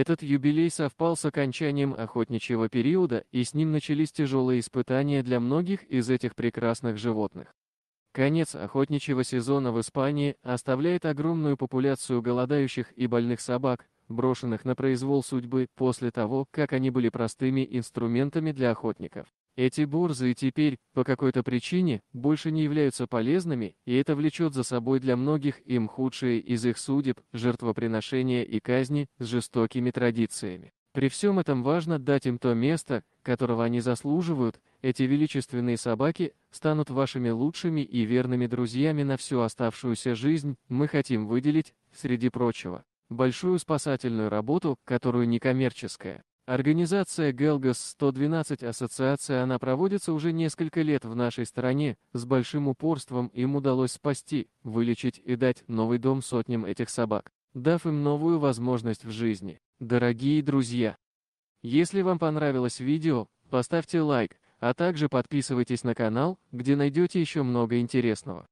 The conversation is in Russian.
Этот юбилей совпал с окончанием охотничьего периода, и с ним начались тяжелые испытания для многих из этих прекрасных животных. Конец охотничьего сезона в Испании оставляет огромную популяцию голодающих и больных собак, брошенных на произвол судьбы после того, как они были простыми инструментами для охотников. Эти борзы теперь, по какой-то причине, больше не являются полезными, и это влечет за собой для многих им худшие из их судеб, жертвоприношения и казни с жестокими традициями. При всем этом важно дать им то место, которого они заслуживают, эти величественные собаки станут вашими лучшими и верными друзьями на всю оставшуюся жизнь, мы хотим выделить, среди прочего, большую спасательную работу, которую некоммерческая Организация Gelgas-112 Ассоциация она проводится уже несколько лет в нашей стране, с большим упорством им удалось спасти, вылечить и дать новый дом сотням этих собак, дав им новую возможность в жизни. Дорогие друзья! Если вам понравилось видео, поставьте лайк, а также подписывайтесь на канал, где найдете еще много интересного.